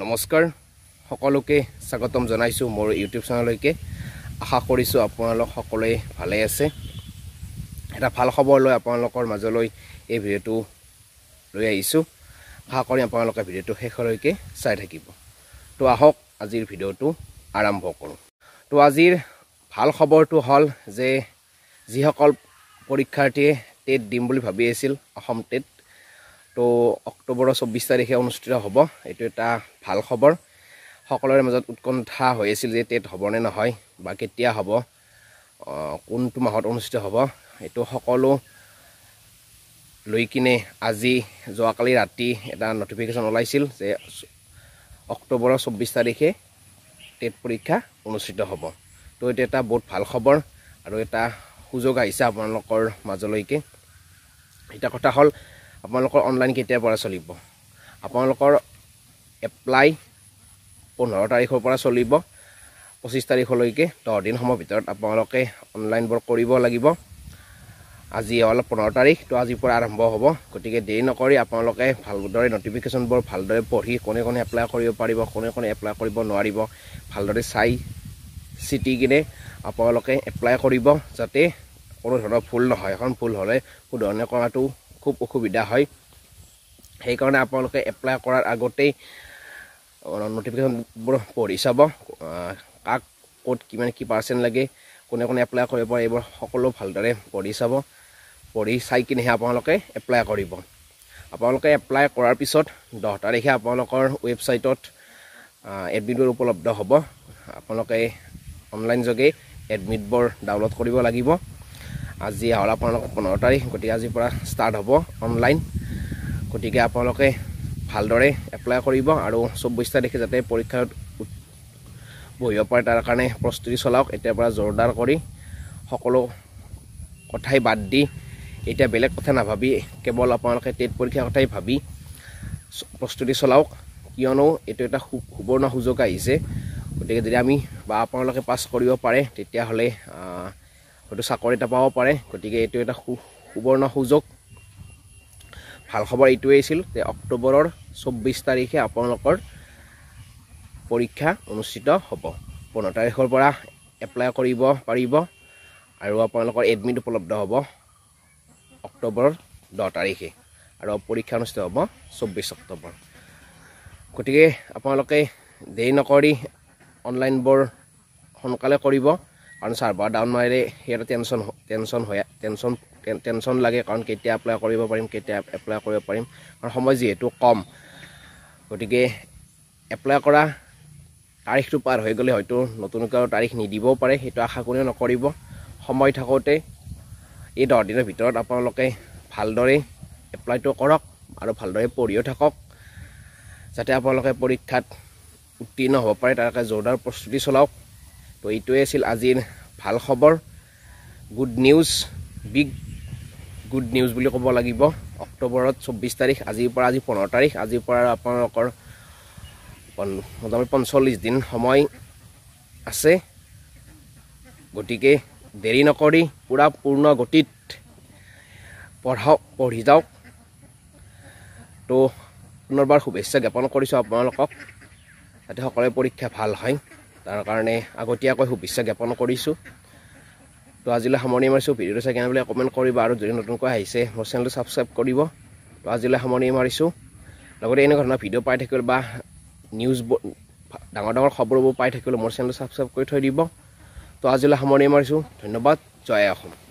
নমস্কাৰ সকলোকে স্বাগতম জনাইছোঁ মোৰ ইউটিউব চেনেললৈকে আশা কৰিছোঁ আপোনালোক সকলোৱে ভালে আছে এটা ভাল খবৰ লৈ আপোনালোকৰ মাজলৈ এই ভিডিঅ'টো লৈ আহিছোঁ আশা কৰি আপোনালোকে ভিডিঅ'টো শেষলৈকে চাই থাকিব তো আহক আজিৰ ভিডিঅ'টো আৰম্ভ কৰোঁ তো আজিৰ ভাল খবৰটো হ'ল যে যিসকল পৰীক্ষাৰ্থীয়ে টেট দিম বুলি ভাবি আছিল অসম টেট তো অক্টোবৰৰ চৌব্বিছ তাৰিখে অনুষ্ঠিত হ'ব এইটো এটা ভাল খবৰ সকলোৰে মাজত উৎকণ্ঠা হৈ আছিল যে টেট হ'বনে নহয় বা কেতিয়া হ'ব কোনটো মাহত অনুষ্ঠিত হ'ব এইটো সকলো লৈ কিনে আজি যোৱাকালি ৰাতি এটা নটিফিকেশ্যন ওলাইছিল যে অক্টোবৰৰ চৌব্বিছ তাৰিখে টেট পৰীক্ষা অনুষ্ঠিত হ'ব তো এইটো এটা বহুত ভাল খবৰ আৰু এটা সুযোগ আহিছে আপোনালোকৰ মাজলৈকে এটা কথা হ'ল আপোনালোকৰ অনলাইন কেতিয়াৰ পৰা চলিব আপোনালোকৰ এপ্লাই পোন্ধৰ তাৰিখৰ পৰা চলিব পঁচিছ তাৰিখলৈকে দহ দিন সময়ৰ ভিতৰত আপোনালোকে অনলাইনবোৰ কৰিব লাগিব আজি হ'ল পোন্ধৰ তাৰিখ তো আজিৰ পৰা আৰম্ভ হ'ব গতিকে দেৰি নকৰি আপোনালোকে ভালদৰে ন'টিফিকেশ্যনবোৰ ভালদৰে পঢ়ি কোনে কোনে এপ্লাই কৰিব পাৰিব কোনে কোনে এপ্লাই কৰিব নোৱাৰিব ভালদৰে চাই চিটি কিনে আপোনালোকে এপ্লাই কৰিব যাতে কোনো ধৰণৰ ভুল নহয় এখন ভুল হ'লে সুধৰণে কৰাটো খুব অসুবিধা হয় সেইকাৰণে আপোনালোকে এপ্লাই কৰাৰ আগতেই নটিফিকেশ্যনবোৰ পঢ়ি চাব কাক ক'ত কিমান কি পাৰ্চেণ্ট লাগে কোনে কোনে এপ্লাই কৰিব পাৰে এইবোৰ সকলো ভালদৰে পঢ়ি চাব পঢ়ি চাই কিনেহে আপোনালোকে এপ্লাই কৰিব আপোনালোকে এপ্লাই কৰাৰ পিছত দহ তাৰিখে আপোনালোকৰ ৱেবছাইটত এডমিটবোৰ উপলব্ধ হ'ব আপোনালোকে অনলাইন যোগে এডমিটবোৰ ডাউনলোড কৰিব লাগিব আজি হ'ল আপোনালোকৰ পোন্ধৰ তাৰিখ গতিকে আজিৰ পৰা ষ্টাৰ্ট হ'ব অনলাইন গতিকে আপোনালোকে ভালদৰে এপ্লাই কৰিব আৰু চৌব্বিছ তাৰিখে যাতে পৰীক্ষাত বহিব পাৰে তাৰ কাৰণে প্ৰস্তুতি চলাওক এতিয়াৰ পৰা জোৰদাৰ কৰি সকলো কথাই বাদ দি এতিয়া বেলেগ কথা নাভাবি কেৱল আপোনালোকে টেট পৰীক্ষাৰ কথাই ভাবি প্ৰস্তুতি চলাওক কিয়নো এইটো এটা সুবৰ্ণ সুযোগ আহিছে গতিকে যদি আমি বা আপোনালোকে পাছ কৰিব পাৰে তেতিয়াহ'লে হয়তো চাকৰি এটা পাব পাৰে গতিকে এইটো এটা সু সুবৰ্ণ সুযোগ ভাল খবৰ এইটোৱেই আছিল যে অক্টোবৰৰ চৌব্বিছ তাৰিখে আপোনালোকৰ পৰীক্ষা অনুষ্ঠিত হ'ব পোন্ধৰ তাৰিখৰ পৰা এপ্লাই কৰিব পাৰিব আৰু আপোনালোকৰ এডমিট উপলব্ধ হ'ব অক্টোবৰৰ দহ তাৰিখে আৰু পৰীক্ষা অনুষ্ঠিত হ'ব চৌব্বিছ অক্টোবৰ গতিকে আপোনালোকে দেৰি নকৰি অনলাইনবোৰ সোনকালে কৰিব কাৰণ ছাৰ্ভাৰ ডাউন মাৰিলে সিহঁতৰ টেনশ্যন টেনশ্যন হয় টেনশ্যন টেনশ্যন লাগে কাৰণ কেতিয়া এপ্লাই কৰিব পাৰিম কেতিয়া এপ্লাই কৰিব পাৰিম কাৰণ সময় যিহেতু কম গতিকে এপ্লাই কৰা তাৰিখটো পাৰ হৈ গ'লে হয়তো নতুনকৈ তাৰিখ নিদিবও পাৰে সেইটো আশা কোনেও নকৰিব সময় থাকোঁতে এই দহ দিনৰ ভিতৰত আপোনালোকে ভালদৰে এপ্লাইটো কৰক আৰু ভালদৰে পঢ়িও থাকক যাতে আপোনালোকে পৰীক্ষাত উত্তীৰ্ণ হ'ব পাৰে তাৰকে জোৰদাৰ প্ৰস্তুতি চলাওক তো এইটোৱে আছিল আজিৰ ভাল খবৰ good news big good news বুলি ক'ব লাগিব অক্টোবৰত চৌব্বিছ তাৰিখ আজিৰ পৰা আজি পোন্ধৰ তাৰিখ আজিৰ পৰা আপোনালোকৰ মোটামুটি পঞ্চল্লিছ দিন সময় আছে গতিকে দেৰি নকৰি পূৰা পূৰ্ণ গতিত পঢ়াওক পঢ়ি যাওক তো পুনৰবাৰ শুভেচ্ছা জ্ঞাপন কৰিছোঁ আপোনালোকক যাতে সকলোৱে পৰীক্ষা ভাল হয় তাৰ কাৰণে আগতীয়াকৈ শুভেচ্ছা জ্ঞাপন কৰিছোঁ তো আজিলৈ সামৰণি মাৰিছোঁ ভিডিঅ'টো চাই কেনে বুলি কমেণ্ট কৰিব আৰু যদি নতুনকৈ আহিছে মোৰ চেনেলটো ছাবস্ক্ৰাইব কৰিব তো আজিলৈ সামৰণি মাৰিছোঁ লগতে এনেধৰণৰ ভিডিঅ' পাই থাকিবলৈ বা নিউজ ডাঙৰ ডাঙৰ খবৰবোৰ পাই থাকিবলৈ মোৰ চেনেলটো ছাবস্ক্ৰাইব কৰি থৈ দিব তো আজিলৈ সামৰণি মাৰিছোঁ ধন্যবাদ জয় অসম